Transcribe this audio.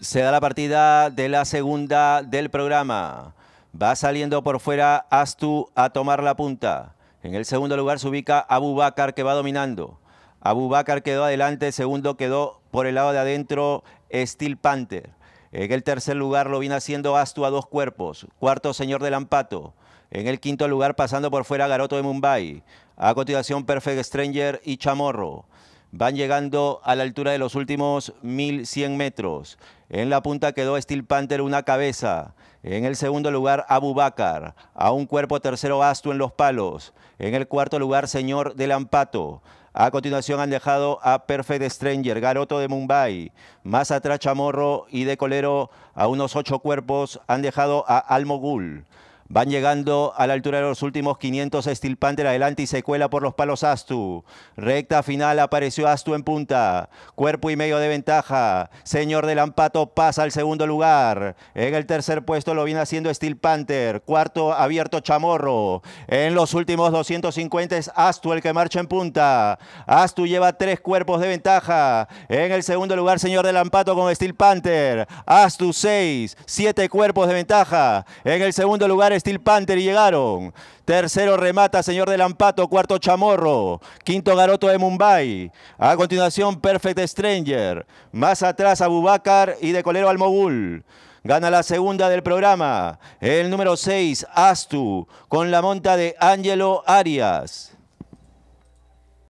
Se da la partida de la segunda del programa. Va saliendo por fuera Astu a tomar la punta. En el segundo lugar se ubica Abubakar que va dominando. Abubakar quedó adelante, segundo quedó por el lado de adentro Steel Panther. En el tercer lugar lo viene haciendo Astu a dos cuerpos. Cuarto, Señor del Ampato. En el quinto lugar pasando por fuera Garoto de Mumbai. A continuación Perfect Stranger y Chamorro van llegando a la altura de los últimos 1.100 metros. En la punta quedó Steel Panther una cabeza. En el segundo lugar, Abu Bakar. A un cuerpo tercero, Astu en los palos. En el cuarto lugar, Señor del Ampato. A continuación han dejado a Perfect Stranger, Garoto de Mumbai. Más atrás, Chamorro y de Colero a unos ocho cuerpos han dejado a Al Mogul. Van llegando a la altura de los últimos 500 Steel Panther adelante y se cuela por los palos Astu. Recta final apareció Astu en punta. Cuerpo y medio de ventaja. Señor del Ampato pasa al segundo lugar. En el tercer puesto lo viene haciendo Steel Panther. Cuarto abierto Chamorro. En los últimos 250 es Astu el que marcha en punta. Astu lleva tres cuerpos de ventaja. En el segundo lugar Señor del Ampato con Steel Panther. Astu seis, siete cuerpos de ventaja. En el segundo lugar Steel Panther y llegaron. Tercero remata Señor del Ampato, cuarto Chamorro, quinto Garoto de Mumbai. A continuación Perfect Stranger, más atrás Abubakar y de colero al Gana la segunda del programa, el número 6, Astu, con la monta de Angelo Arias.